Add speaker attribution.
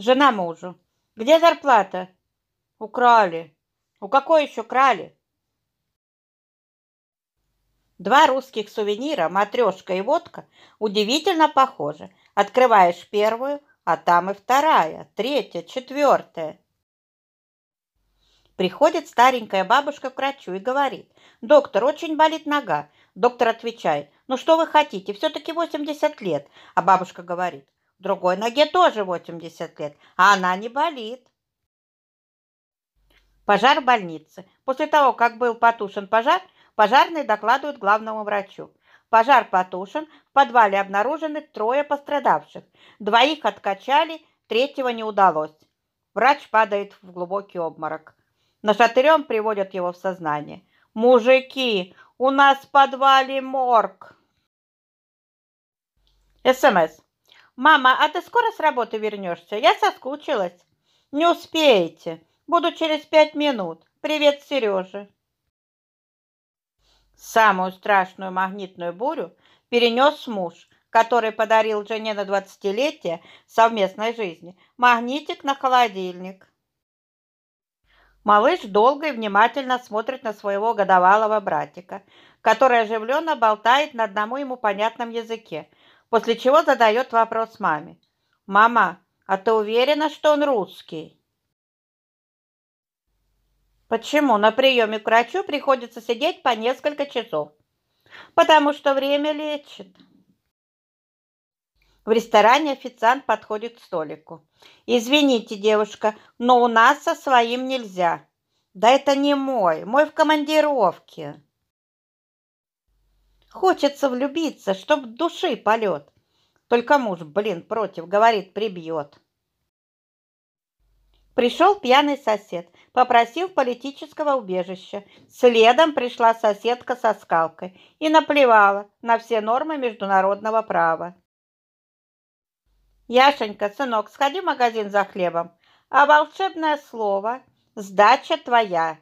Speaker 1: Жена мужу. Где зарплата? Украли. У какой еще крали? Два русских сувенира, матрешка и водка, удивительно похожи. Открываешь первую, а там и вторая, третья, четвертая. Приходит старенькая бабушка к врачу и говорит, «Доктор, очень болит нога». Доктор отвечает, «Ну что вы хотите, все-таки 80 лет». А бабушка говорит, Другой ноге тоже 80 лет, а она не болит. Пожар больницы. После того, как был потушен пожар, пожарные докладывают главному врачу. Пожар потушен, в подвале обнаружены трое пострадавших. Двоих откачали, третьего не удалось. Врач падает в глубокий обморок. На шатырем приводят его в сознание. «Мужики, у нас в подвале морг!» СМС. «Мама, а ты скоро с работы вернешься? Я соскучилась». «Не успеете. Буду через пять минут. Привет, Сережа». Самую страшную магнитную бурю перенес муж, который подарил жене на двадцатилетие совместной жизни магнитик на холодильник. Малыш долго и внимательно смотрит на своего годовалого братика, который оживленно болтает на одному ему понятном языке – после чего задает вопрос маме. «Мама, а ты уверена, что он русский?» Почему на приеме к врачу приходится сидеть по несколько часов? Потому что время лечит. В ресторане официант подходит к столику. «Извините, девушка, но у нас со своим нельзя». «Да это не мой, мой в командировке». Хочется влюбиться, чтоб души полет. Только муж, блин, против, говорит, прибьет. Пришел пьяный сосед, попросил политического убежища. Следом пришла соседка со скалкой и наплевала на все нормы международного права. Яшенька, сынок, сходи в магазин за хлебом, а волшебное слово «Сдача твоя»